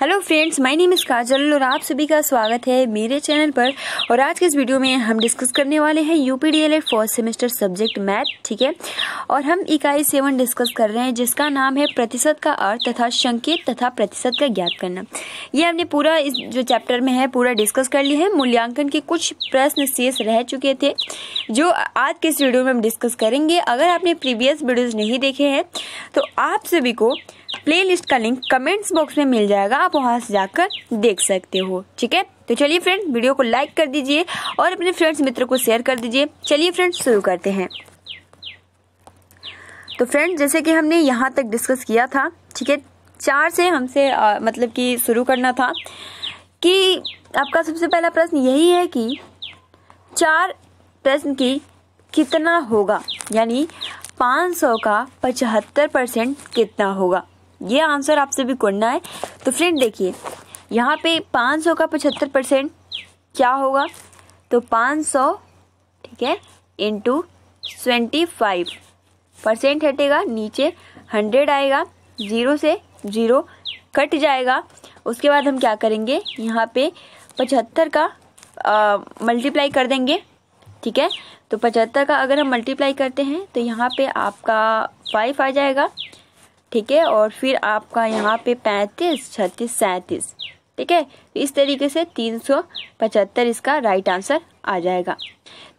hello friends my name is Kajal और आप सभी का स्वागत है मेरे चैनल पर और आज के इस वीडियो में हम डिस्कस करने वाले हैं U P first semester subject math ठीक है और हम इकाई सेवन डिस्कस कर रहे हैं जिसका नाम है प्रतिशत का अर्थ तथा संकेत तथा प्रतिशत का ज्ञात करना ये हमने पूरा इस जो चैप्टर में है पूरा डिस्कस कर लिया है मूल्यांकन के कुछ प्रश्न शेष रह चुके थे जो आज के इस वीडियो में हम डिस्कस करेंगे अगर आपने प्रीवियस वीडियोज़ नहीं देखे हैं तो आप सभी को प्लेलिस्ट का लिंक कमेंट्स बॉक्स में मिल जाएगा आप वहाँ से जाकर देख सकते हो ठीक है तो चलिए फ्रेंड वीडियो को लाइक कर दीजिए और अपने फ्रेंड्स मित्र को शेयर कर दीजिए चलिए फ्रेंड्स शुरू करते हैं तो फ्रेंड जैसे कि हमने यहाँ तक डिस्कस किया था ठीक है चार से हमसे मतलब कि शुरू करना था कि आपका सबसे पहला प्रश्न यही है कि चार प्रश्न की कितना होगा यानी 500 का 75 परसेंट कितना होगा ये आंसर आपसे भी करना है तो फ्रेंड देखिए यहाँ पे 500 का 75 परसेंट क्या होगा तो 500 ठीक है इंटू ट्वेंटी फाइव परसेंट हटेगा नीचे हंड्रेड आएगा ज़ीरो से ज़ीरो कट जाएगा उसके बाद हम क्या करेंगे यहाँ पे पचहत्तर का मल्टीप्लाई कर देंगे ठीक है तो पचहत्तर का अगर हम मल्टीप्लाई करते हैं तो यहाँ पे आपका फाइव आ जाएगा ठीक है और फिर आपका यहाँ पे पैंतीस छत्तीस सैंतीस ठीक है तो इस तरीके से तीन सौ पचहत्तर इसका राइट आंसर आ जाएगा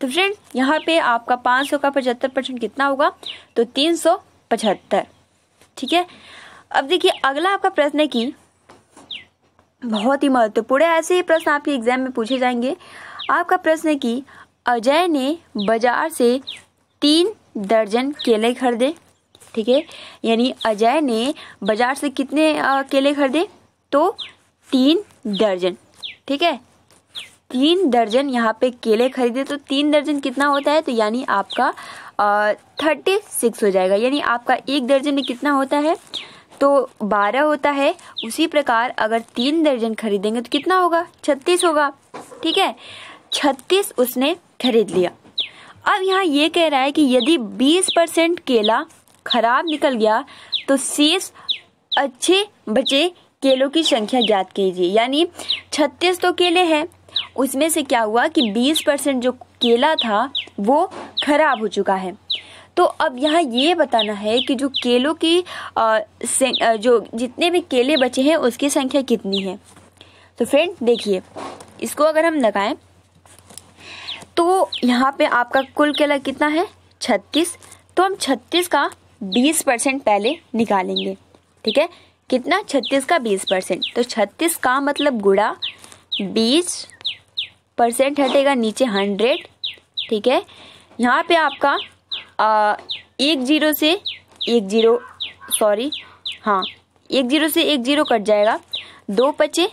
तो फ्रेंड यहाँ पे आपका पाँच सौ का पचहत्तर परसेंट कितना होगा तो तीन सौ पचहत्तर ठीक है अब देखिए अगला आपका प्रश्न है कि बहुत ही महत्वपूर्ण है ऐसे ही प्रश्न आपके एग्जाम में पूछे जाएंगे आपका प्रश्न है कि अजय ने बाजार से तीन दर्जन केले खरीदे ठीक है यानी अजय ने बाजार से कितने केले खरीदे तो तीन दर्जन ठीक है तीन दर्जन यहाँ पे केले खरीदे तो तीन दर्जन कितना होता है तो यानी आपका थर्टी सिक्स हो जाएगा यानी आपका एक दर्जन में कितना होता है तो बारह होता है उसी प्रकार अगर तीन दर्जन खरीदेंगे तो कितना होगा छत्तीस होगा ठीक है छत्तीस उसने खरीद लिया अब यहाँ ये कह रहा है कि यदि बीस परसेंट केला खराब निकल गया तो शेष अच्छे बचे केलों की संख्या ज्ञात कीजिए यानी छत्तीस तो केले हैं उसमें से क्या हुआ कि बीस परसेंट जो केला था वो खराब हो चुका है तो अब यहाँ ये बताना है कि जो केलों की आ, आ, जो जितने भी केले बचे हैं उसकी संख्या कितनी है तो फ्रेंड देखिए इसको अगर हम लगाएं तो यहाँ पे आपका कुल केला कितना है छत्तीस तो हम छत्तीस का बीस परसेंट पहले निकालेंगे ठीक है कितना छत्तीस का बीस परसेंट तो छत्तीस का मतलब गुड़ा बीस परसेंट हटेगा नीचे हंड्रेड ठीक है यहाँ पे आपका आ, एक जीरो से एक जीरो सॉरी हाँ एक जीरो से एक जीरो कट जाएगा दो पचे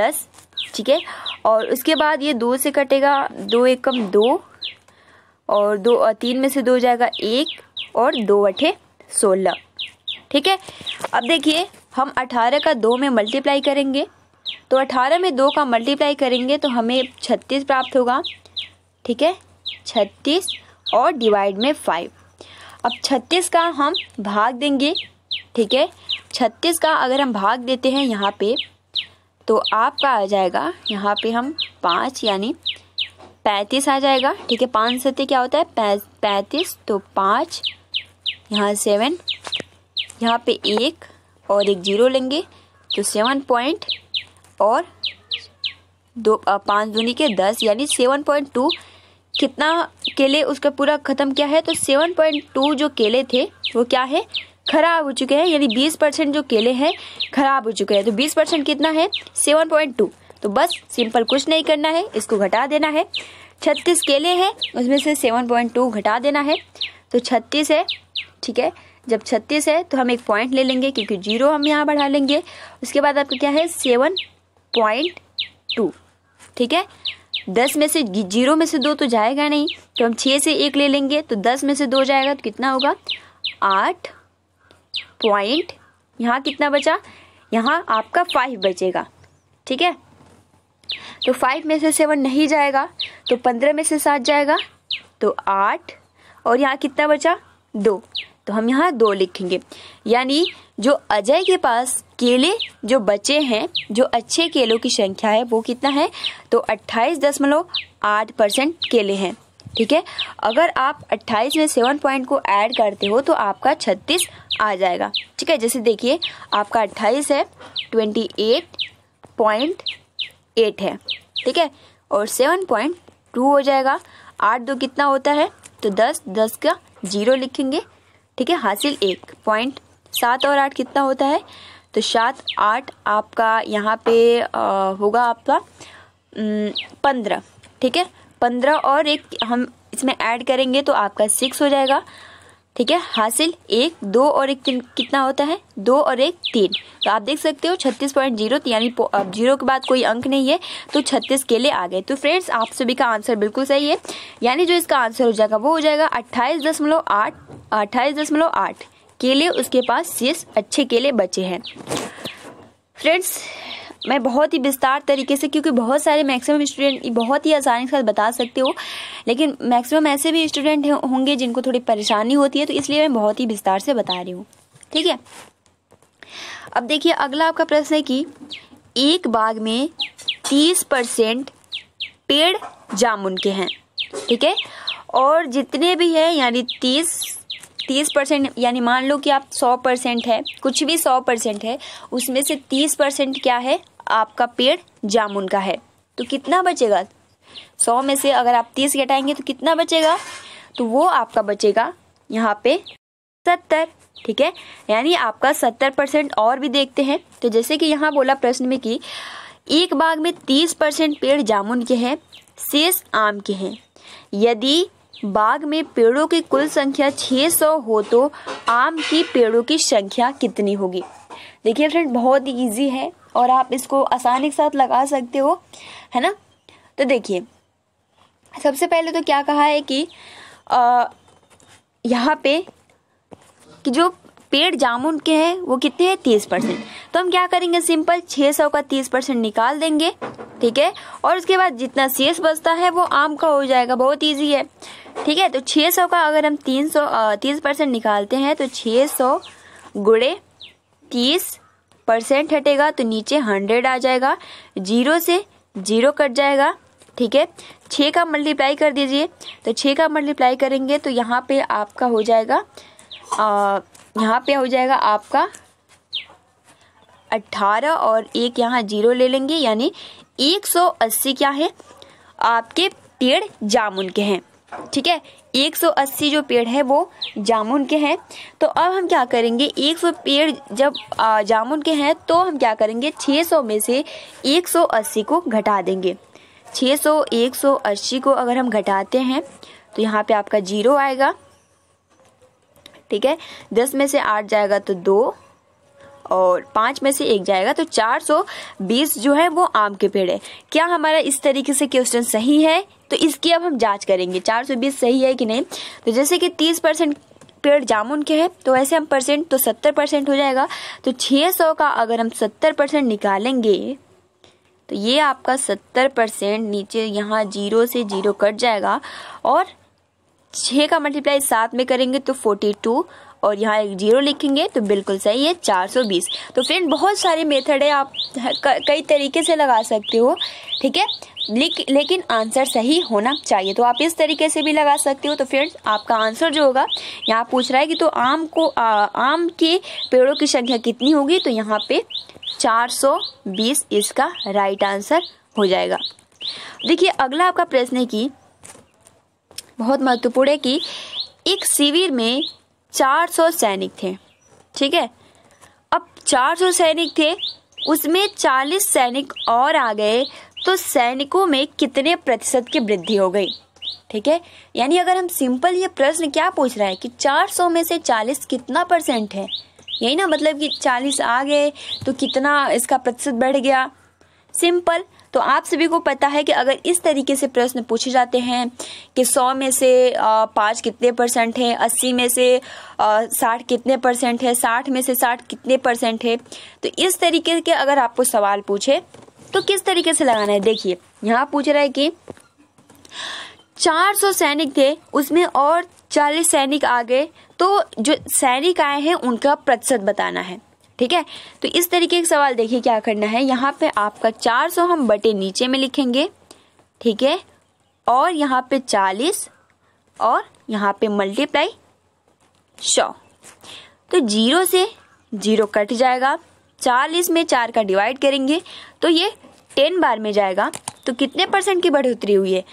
दस ठीक है और उसके बाद ये दो से कटेगा दो एकम दो और दो तीन में से दो जाएगा एक और दो अठे सोलह ठीक है अब देखिए हम अठारह का दो में मल्टीप्लाई करेंगे तो अठारह में दो का मल्टीप्लाई करेंगे तो हमें छत्तीस प्राप्त होगा ठीक है छत्तीस और डिवाइड में फाइव अब छत्तीस का हम भाग देंगे ठीक है छत्तीस का अगर हम भाग देते हैं यहाँ पे तो आपका आ जाएगा यहाँ पे हम पाँच यानी पैंतीस आ जाएगा ठीक है पाँच सत्य क्या होता है पैंतीस तो पाँच यहाँ सेवन यहाँ पे एक और एक जीरो लेंगे तो सेवन पॉइंट और दो पाँच दूनी के दस यानी सेवन पॉइंट टू कितना केले उसका पूरा ख़त्म किया है तो सेवन पॉइंट टू जो केले थे वो क्या है खराब हो चुके हैं यानी बीस परसेंट जो केले हैं खराब हो चुके हैं तो बीस परसेंट कितना है सेवन पॉइंट टू तो बस सिंपल कुछ नहीं करना है इसको घटा देना है छत्तीस केले हैं उसमें से सेवन पॉइंट टू घटा देना है तो छत्तीस है ठीक है जब छत्तीस है तो हम एक पॉइंट ले लेंगे क्योंकि जीरो हम यहाँ बढ़ा लेंगे उसके बाद आपका क्या है सेवन पॉइंट टू ठीक है दस में से जीरो में से दो तो जाएगा नहीं तो हम छः से एक ले लेंगे तो दस में से दो जाएगा तो कितना होगा आठ पॉइंट यहाँ कितना बचा यहाँ आपका फाइव बचेगा ठीक है तो फाइव में से सेवन नहीं जाएगा तो पंद्रह में से सात जाएगा तो आठ और यहाँ कितना बचा दो तो हम यहाँ दो लिखेंगे यानी जो अजय के पास केले जो बचे हैं जो अच्छे केलों की संख्या है वो कितना है तो अट्ठाईस दशमलव आठ परसेंट केले हैं ठीक है अगर आप 28 में सेवन पॉइंट को ऐड करते हो तो आपका 36 आ जाएगा ठीक है जैसे देखिए आपका 28 है 28.8 है ठीक है और 7.2 हो जाएगा आठ दो कितना होता है तो 10 10 का जीरो लिखेंगे ठीक है हासिल एक पॉइंट सात और आठ कितना होता है तो सात आठ आपका यहाँ पे आ, होगा आपका पंद्रह ठीक है पंद्रह और एक हम इसमें ऐड करेंगे तो आपका सिक्स हो जाएगा ठीक है हासिल एक दो और एक कितना होता है दो और एक तीन तो आप देख सकते हो छत्तीस पॉइंट जीरो तो यानी अब जीरो के बाद कोई अंक नहीं है तो छत्तीस के लिए आ गए तो फ्रेंड्स आप सभी का आंसर बिल्कुल सही है यानी जो इसका आंसर हो जाएगा वो हो जाएगा अट्ठाईस दशमलव आठ अट्ठाईस दशमलव आठ केले उसके पास शेष अच्छे केले बचे हैं फ्रेंड्स मैं बहुत ही विस्तार तरीके से क्योंकि बहुत सारे मैक्सिमम स्टूडेंट बहुत ही आसानी के साथ बता सकते हो लेकिन मैक्सिमम ऐसे भी स्टूडेंट होंगे जिनको थोड़ी परेशानी होती है तो इसलिए मैं बहुत ही विस्तार से बता रही हूँ ठीक है अब देखिए अगला आपका प्रश्न है कि एक बाग में तीस परसेंट पेड़ जामुन के हैं ठीक है और जितने भी हैं यानी तीस तीस परसेंट यानी मान लो कि आप सौ परसेंट है कुछ भी सौ परसेंट है उसमें से तीस परसेंट क्या है आपका पेड़ जामुन का है तो कितना बचेगा सौ में से अगर आप तीस घटाएंगे तो कितना बचेगा तो वो आपका बचेगा यहाँ पे सत्तर ठीक है यानी आपका सत्तर परसेंट और भी देखते हैं तो जैसे कि यहाँ बोला प्रश्न में कि एक बाग में तीस परसेंट पेड़ जामुन के हैं शेष आम के हैं यदि बाग में पेड़ों की कुल संख्या 600 हो तो आम की पेड़ों की संख्या कितनी होगी देखिए फ्रेंड बहुत ही ईजी है और आप इसको आसानी के साथ लगा सकते हो है ना तो देखिए सबसे पहले तो क्या कहा है कि आ, यहाँ पे कि जो पेड़ जामुन के हैं वो कितने हैं तीस परसेंट तो हम क्या करेंगे सिंपल 600 का 30 परसेंट निकाल देंगे ठीक है और उसके बाद जितना शेष बचता है वो आम का हो जाएगा बहुत ईजी है ठीक है तो 600 का अगर हम 300 तीस परसेंट निकालते हैं तो 600 सौ गुड़े तीस परसेंट हटेगा तो नीचे हंड्रेड आ जाएगा जीरो से जीरो कट जाएगा ठीक है छः का मल्टीप्लाई कर दीजिए तो छः का मल्टीप्लाई करेंगे तो यहाँ पे आपका हो जाएगा आ, यहाँ पे हो जाएगा आपका अट्ठारह और एक यहाँ जीरो ले लेंगे यानी एक सौ अस्सी क्या है आपके पेड़ जामुन के हैं ठीक है 180 जो पेड़ है वो जामुन के हैं तो अब हम क्या करेंगे 100 पेड़ जब जामुन के हैं तो हम क्या करेंगे 600 में से 180 को घटा देंगे 600 180 को अगर हम घटाते हैं तो यहाँ पे आपका जीरो आएगा ठीक है दस में से आठ जाएगा तो दो और पाँच में से एक जाएगा तो चार सौ बीस जो है वो आम के पेड़ है क्या हमारा इस तरीके से क्वेश्चन सही है तो इसकी अब हम जांच करेंगे चार सौ बीस सही है कि नहीं तो जैसे कि तीस परसेंट पेड़ जामुन के हैं तो ऐसे हम परसेंट तो सत्तर परसेंट हो जाएगा तो छः सौ का अगर हम सत्तर परसेंट निकालेंगे तो ये आपका सत्तर परसेंट नीचे यहाँ जीरो से जीरो कट जाएगा और छः का मल्टीप्लाई सात में करेंगे तो फोर्टी टू और यहाँ एक जीरो लिखेंगे तो बिल्कुल सही है 420 तो फ्रेंड बहुत सारे मेथड है आप कई तरीके से लगा सकते हो ठीक है लेकिन आंसर सही होना चाहिए तो आप इस तरीके से भी लगा सकते हो तो फ्रेंड्स आपका आंसर जो होगा यहाँ पूछ रहा है कि तो आम को आ, आम के पेड़ों की संख्या कितनी होगी तो यहाँ पे 420 इसका राइट आंसर हो जाएगा देखिए अगला आपका प्रश्न है कि बहुत महत्वपूर्ण है कि एक शिविर में 400 सैनिक थे ठीक है अब 400 सैनिक थे उसमें 40 सैनिक और आ गए तो सैनिकों में कितने प्रतिशत की वृद्धि हो गई ठीक है यानी अगर हम सिंपल ये प्रश्न क्या पूछ रहा है कि 400 में से 40 कितना परसेंट है यही ना मतलब कि 40 आ गए तो कितना इसका प्रतिशत बढ़ गया सिंपल तो आप सभी को पता है कि अगर इस तरीके से प्रश्न पूछे जाते हैं कि सौ में से पाँच कितने परसेंट है अस्सी में से साठ कितने परसेंट है साठ में से साठ कितने परसेंट है तो इस तरीके के अगर आपको सवाल पूछे तो किस तरीके से लगाना है देखिए यहाँ पूछ रहा है कि 400 सैनिक थे उसमें और 40 सैनिक आ गए तो जो सैनिक आए हैं उनका प्रतिशत बताना है ठीक है तो इस तरीके का सवाल देखिए क्या करना है यहाँ पे आपका 400 हम बटे नीचे में लिखेंगे ठीक है और यहाँ पे 40 और यहाँ पे मल्टीप्लाई सौ तो जीरो से जीरो कट जाएगा चालीस में चार का डिवाइड करेंगे तो ये टेन बार में जाएगा तो कितने परसेंट की बढ़ोतरी हुई है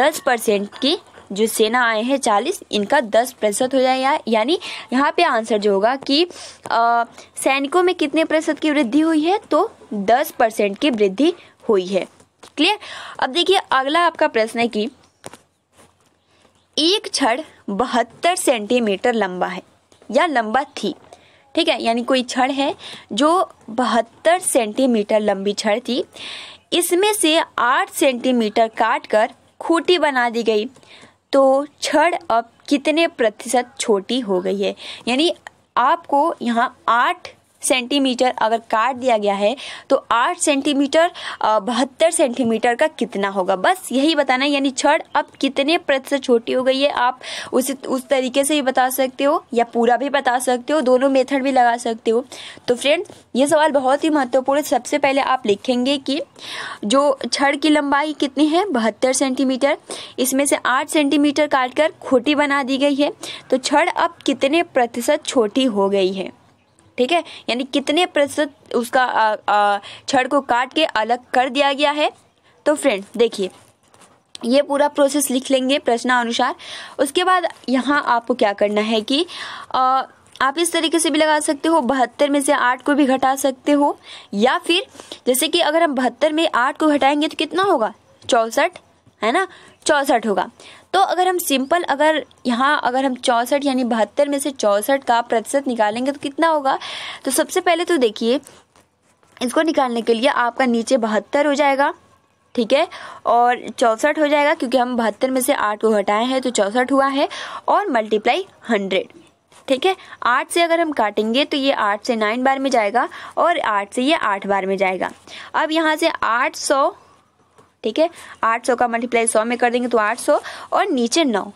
दस परसेंट की जो सेना आए हैं चालीस इनका दस प्रतिशत हो जाए यानी यहाँ पे आंसर जो होगा कि सैनिकों में कितने प्रतिशत की वृद्धि हुई है तो दस परसेंट की वृद्धि हुई है क्लियर अब देखिए अगला आपका प्रश्न है कि एक छड़ बहत्तर सेंटीमीटर लंबा है या लंबा थी ठीक है यानी कोई छड़ है जो बहत्तर सेंटीमीटर लंबी छड़ थी इसमें से आठ सेंटीमीटर काट कर खूटी बना दी गई तो छड़ अब कितने प्रतिशत छोटी हो गई है यानी आपको यहाँ आठ सेंटीमीटर अगर काट दिया गया है तो आठ सेंटीमीटर बहत्तर सेंटीमीटर का कितना होगा बस यही बताना है यानी छड़ अब कितने प्रतिशत छोटी हो गई है आप उसे उस तरीके से भी बता सकते हो या पूरा भी बता सकते हो दोनों मेथड भी लगा सकते हो तो फ्रेंड ये सवाल बहुत ही महत्वपूर्ण सबसे पहले आप लिखेंगे कि जो छड़ की लंबाई कितनी है बहत्तर सेंटीमीटर इसमें से आठ सेंटीमीटर काट खोटी बना दी गई है तो छड़ अब कितने प्रतिशत छोटी हो गई है ठीक है यानी कितने प्रतिशत उसका छड़ को काट के अलग कर दिया गया है तो फ्रेंड्स देखिए ये पूरा प्रोसेस लिख लेंगे प्रश्नानुसार उसके बाद यहाँ आपको क्या करना है कि आ, आप इस तरीके से भी लगा सकते हो बहत्तर में से आठ को भी घटा सकते हो या फिर जैसे कि अगर हम बहत्तर में आठ को घटाएंगे तो कितना होगा चौंसठ है ना चौंसठ होगा तो अगर हम सिंपल अगर यहाँ अगर हम चौंसठ यानी बहत्तर में से चौंसठ का प्रतिशत निकालेंगे तो कितना होगा तो सबसे पहले तो देखिए इसको निकालने के लिए आपका नीचे बहत्तर हो जाएगा ठीक है और चौंसठ हो जाएगा क्योंकि हम बहत्तर में से आठ को हटाए हैं तो चौंसठ हुआ है और मल्टीप्लाई हंड्रेड ठीक है आठ से अगर हम काटेंगे तो ये आठ से नाइन बार में जाएगा और आठ से ये आठ बार में जाएगा अब यहाँ से आठ सौ ठीक है 800 का मल्टीप्लाई 100 में कर देंगे तो 800 और नीचे 9 अब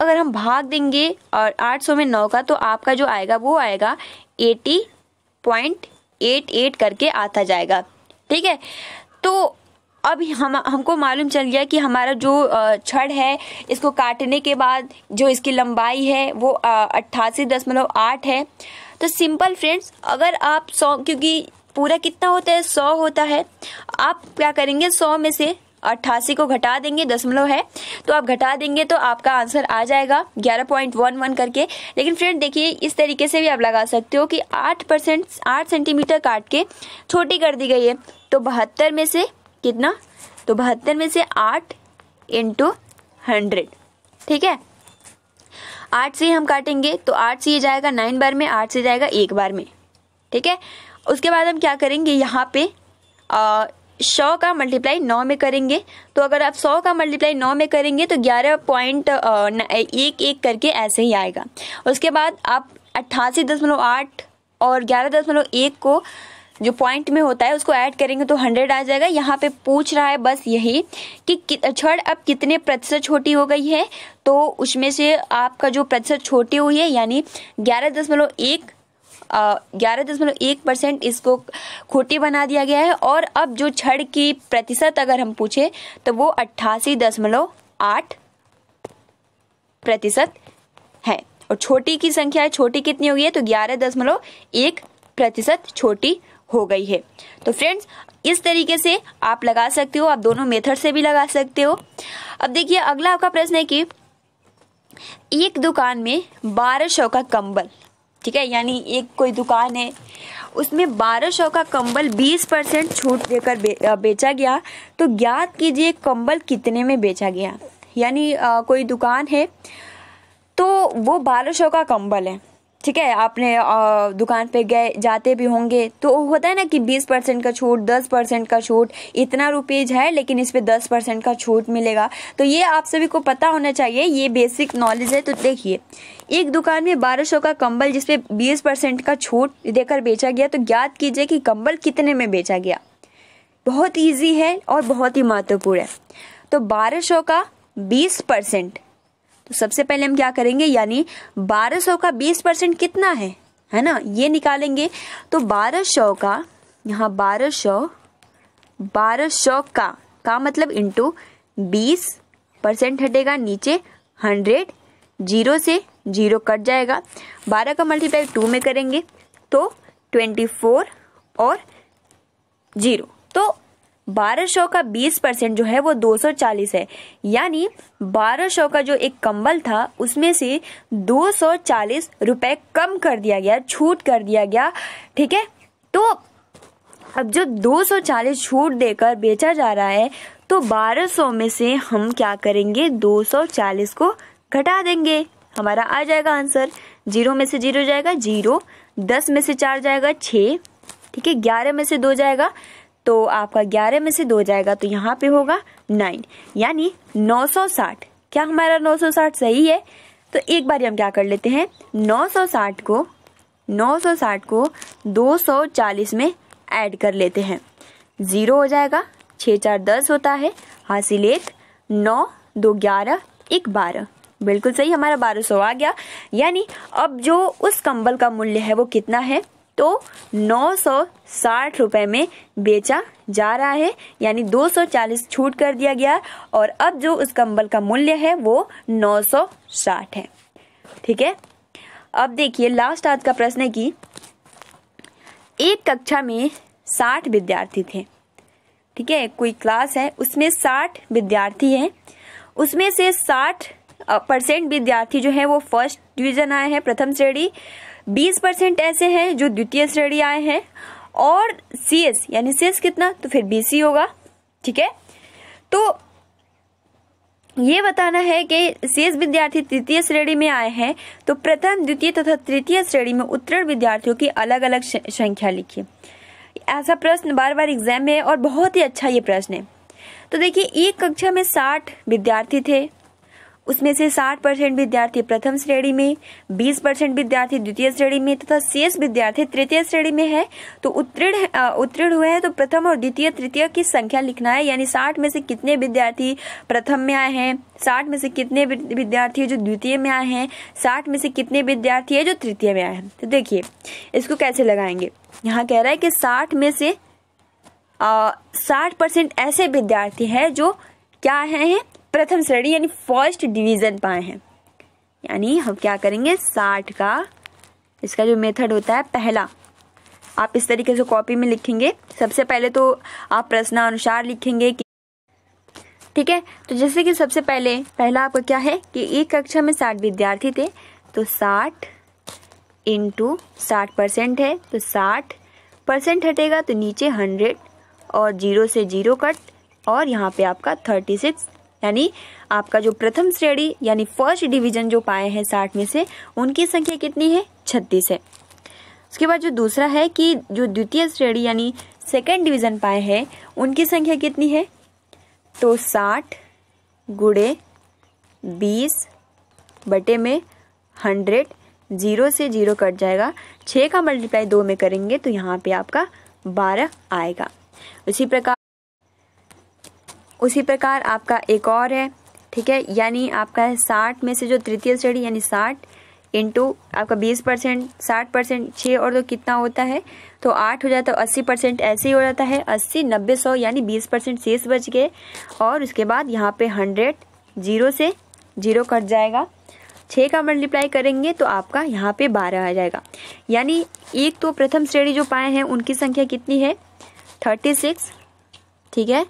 अगर हम भाग देंगे और 800 में 9 का तो आपका जो आएगा वो आएगा 80.88 करके आता जाएगा ठीक है तो अब हम हमको मालूम चल गया कि हमारा जो छड़ है इसको काटने के बाद जो इसकी लंबाई है वो अट्ठासी दशमलव आठ है तो सिंपल फ्रेंड्स अगर आप सौ क्योंकि पूरा कितना होता है सौ होता है आप क्या करेंगे सौ में से अट्ठासी को घटा देंगे दशमलव है तो आप घटा देंगे तो आपका आंसर आ जाएगा ग्यारह पॉइंट वन वन करके लेकिन फ्रेंड देखिए इस तरीके से भी आप लगा सकते हो कि आठ परसेंट आठ सेंटीमीटर काट के छोटी कर दी गई है तो बहत्तर में से कितना तो बहत्तर में से आठ इंटू हंड्रेड ठीक है आठ से हम काटेंगे तो आठ से ये जाएगा नाइन बार में आठ से जाएगा एक बार में ठीक है उसके बाद हम क्या करेंगे यहाँ पे सौ का मल्टीप्लाई नौ में करेंगे तो अगर आप सौ का मल्टीप्लाई नौ में करेंगे तो ग्यारह पॉइंट एक एक करके ऐसे ही आएगा उसके बाद आप अट्ठासी दशमलव आठ और ग्यारह दशमलव एक को जो पॉइंट में होता है उसको ऐड करेंगे तो हंड्रेड आ जाएगा यहाँ पे पूछ रहा है बस यही कि छड़ अब कितने प्रतिशत छोटी हो गई है तो उसमें से आपका जो प्रतिशत छोटी हुई है यानी ग्यारह दशमलव एक ग्यारह दशमलव एक परसेंट इसको खोटी बना दिया गया है और अब जो छड़ की प्रतिशत अगर हम पूछे तो वो अट्ठासी दशमलव आठ प्रतिशत है और छोटी की संख्या है छोटी कितनी हो गई है तो ग्यारह दशमलव एक प्रतिशत छोटी हो गई है तो फ्रेंड्स इस तरीके से आप लगा सकते हो आप दोनों मेथड से भी लगा सकते हो अब देखिए अगला आपका प्रश्न है कि एक दुकान में बारह सौ का कंबल ठीक है यानी एक कोई दुकान है उसमें बारह सौ का कंबल बीस परसेंट छूट देकर बे, बेचा गया तो ज्ञात कीजिए कंबल कितने में बेचा गया यानी कोई दुकान है तो वो बारह सौ का कंबल है ठीक है आपने दुकान पे गए जाते भी होंगे तो होता है ना कि 20 परसेंट का छूट 10 परसेंट का छूट इतना रुपीज़ है लेकिन इस पर दस परसेंट का छूट मिलेगा तो ये आप सभी को पता होना चाहिए ये बेसिक नॉलेज है तो देखिए एक दुकान में 1200 का कंबल जिसपे 20 परसेंट का छूट देकर बेचा गया तो ज्ञात कीजिए कि कंबल कितने में बेचा गया बहुत ईजी है और बहुत ही महत्वपूर्ण है तो बारह का बीस परसेंट तो सबसे पहले हम क्या करेंगे यानी 1200 का 20 परसेंट कितना है है ना ये निकालेंगे तो 1200 का यहाँ 1200 1200 का का मतलब इंटू बीस परसेंट हटेगा नीचे 100 जीरो से जीरो कट जाएगा 12 का मल्टीप्लाई टू में करेंगे तो 24 और जीरो 1200 का 20 परसेंट जो है वो 240 है यानी 1200 का जो एक कंबल था उसमें से 240 रुपए कम कर दिया गया छूट कर दिया गया ठीक है तो अब जो 240 छूट देकर बेचा जा रहा है तो 1200 में से हम क्या करेंगे 240 को घटा देंगे हमारा आ जाएगा आंसर जीरो में से जीरो जाएगा जीरो दस में से चार जाएगा छः ठीक है ग्यारह में से दो जाएगा तो आपका ग्यारह में से दो जाएगा तो यहाँ पे होगा नाइन यानी नौ सौ साठ क्या हमारा नौ सौ साठ सही है तो एक बार हम क्या कर लेते हैं नौ सौ साठ को नौ सौ साठ को दो सौ चालीस में ऐड कर लेते हैं ज़ीरो हो जाएगा छः चार दस होता है हासिल एक नौ दो ग्यारह एक बारह बिल्कुल सही हमारा बारह सौ आ गया यानी अब जो उस कंबल का मूल्य है वो कितना है तो नौ सौ साठ रुपये में बेचा जा रहा है यानी 240 छूट कर दिया गया और अब जो उस कंबल का मूल्य है वो 960 है ठीक है अब देखिए लास्ट आज का प्रश्न है कि एक कक्षा में 60 विद्यार्थी थे ठीक है कोई क्लास है उसमें 60 विद्यार्थी हैं उसमें से 60 परसेंट विद्यार्थी जो है वो फर्स्ट डिवीजन आए हैं प्रथम श्रेणी बीस परसेंट ऐसे हैं जो द्वितीय श्रेणी आए हैं और सी एस यानी सी एस कितना तो फिर बी सी होगा ठीक है तो ये बताना है कि शेष विद्यार्थी तृतीय श्रेणी में आए हैं तो प्रथम द्वितीय तथा तृतीय श्रेणी में उत्तीर्ण विद्यार्थियों की अलग अलग संख्या लिखिए ऐसा प्रश्न बार बार एग्जाम में है और बहुत ही अच्छा ये प्रश्न है तो देखिए एक कक्षा में साठ विद्यार्थी थे उसमें से 60 परसेंट विद्यार्थी प्रथम श्रेणी में 20 परसेंट विद्यार्थी द्वितीय श्रेणी में तथा शेष विद्यार्थी तृतीय श्रेणी में है तो उत्तीर्ण उत्तीर्ण हुए हैं तो प्रथम और द्वितीय तृतीय की संख्या लिखना है यानी साठ में से कितने विद्यार्थी प्रथम में आए हैं साठ में से कितने विद्यार्थी है जो द्वितीय में आए हैं साठ में से कितने विद्यार्थी है जो तृतीय में आए हैं तो देखिए इसको कैसे लगाएंगे यहाँ कह रहा है कि साठ में से साठ परसेंट ऐसे विद्यार्थी है जो क्या आए हैं प्रथम श्रेणी यानी फर्स्ट डिवीजन पाए हैं यानी हम क्या करेंगे साठ का इसका जो मेथड होता है पहला आप इस तरीके से कॉपी में लिखेंगे सबसे पहले तो आप प्रश्नानुसार लिखेंगे कि ठीक है तो जैसे कि सबसे पहले पहला आपका क्या है कि एक कक्षा में साठ विद्यार्थी थे तो साठ इंटू साठ परसेंट है तो साठ परसेंट हटेगा तो नीचे हंड्रेड और जीरो से जीरो कट और यहाँ पे आपका थर्टी सिक्स यानी आपका जो प्रथम श्रेणी यानी फर्स्ट डिवीजन जो पाए हैं साठ में से उनकी संख्या कितनी है छत्तीस है उसके बाद जो दूसरा है कि जो द्वितीय श्रेणी यानी सेकेंड डिवीजन पाए हैं उनकी संख्या कितनी है तो साठ गुड़े बीस बटे में हंड्रेड जीरो से जीरो कट जाएगा छः का मल्टीप्लाई दो में करेंगे तो यहाँ पे आपका बारह आएगा उसी प्रकार उसी प्रकार आपका एक और है ठीक है यानी आपका है साठ में से जो तृतीय श्रेणी यानी साठ इंटू आपका बीस परसेंट साठ परसेंट छः और तो कितना होता है तो आठ हो जाता है अस्सी परसेंट ऐसे ही हो जाता है अस्सी नब्बे सौ यानी बीस परसेंट शेष बच गए और उसके बाद यहाँ पे हंड्रेड जीरो से जीरो कट जाएगा छः का मल्टीप्लाई करेंगे तो आपका यहाँ पे बारह आ जाएगा यानी एक तो प्रथम श्रेणी जो पाए हैं उनकी संख्या कितनी है थर्टी सिक्स ठीक है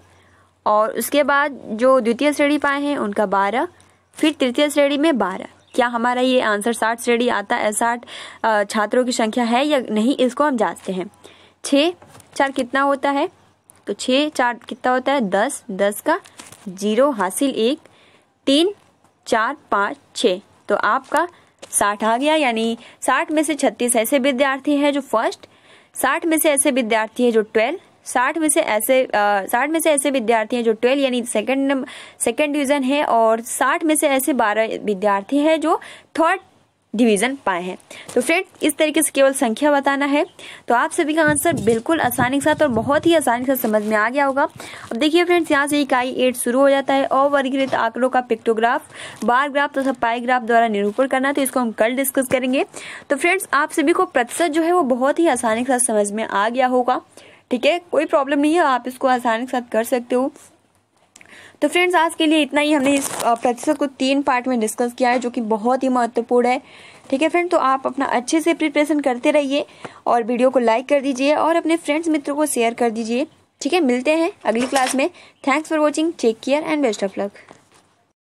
और उसके बाद जो द्वितीय श्रेणी पाए हैं उनका बारह फिर तृतीय श्रेणी में बारह क्या हमारा ये आंसर साठ श्रेणी आता है साठ छात्रों की संख्या है या नहीं इसको हम जांचते हैं छः चार कितना होता है तो छः चार कितना होता है दस दस का जीरो हासिल एक तीन चार पाँच छः तो आपका साठ आ गया यानी साठ में से छत्तीस ऐसे विद्यार्थी हैं जो फर्स्ट साठ में से ऐसे विद्यार्थी हैं जो ट्वेल्व साठ में से ऐसे साठ में से ऐसे विद्यार्थी हैं जो ट्वेल्व यानी सेकेंड सेकंड डिवीज़न है और साठ में से ऐसे बारह विद्यार्थी हैं जो थर्ड डिवीज़न पाए हैं तो फ्रेंड इस तरीके से केवल संख्या बताना है तो आप सभी का आंसर बिल्कुल आसानी के साथ और बहुत ही आसानी के साथ समझ में आ गया होगा अब देखिए फ्रेंड्स यहाँ से इकाई एट शुरू हो जाता है अवर्गीकृत आंकड़ों का पिक्टोग्राफ बार ग्राफ तथा तो पाई ग्राफ द्वारा निरूपण करना तो इसको हम कल डिस्कस करेंगे तो फ्रेंड्स आप सभी को प्रतिशत जो है वो बहुत ही आसानी के साथ समझ में आ गया होगा ठीक है कोई प्रॉब्लम नहीं है आप इसको आसानी के साथ कर सकते हो तो फ्रेंड्स आज के लिए इतना ही हमने इस प्रतिशत को तीन पार्ट में डिस्कस किया है जो कि बहुत ही महत्वपूर्ण है ठीक है फ्रेंड तो आप अपना अच्छे से प्रिपरेशन करते रहिए और वीडियो को लाइक कर दीजिए और अपने फ्रेंड्स मित्रों को शेयर कर दीजिए ठीक है मिलते हैं अगली क्लास में thanks for watching take care and best of luck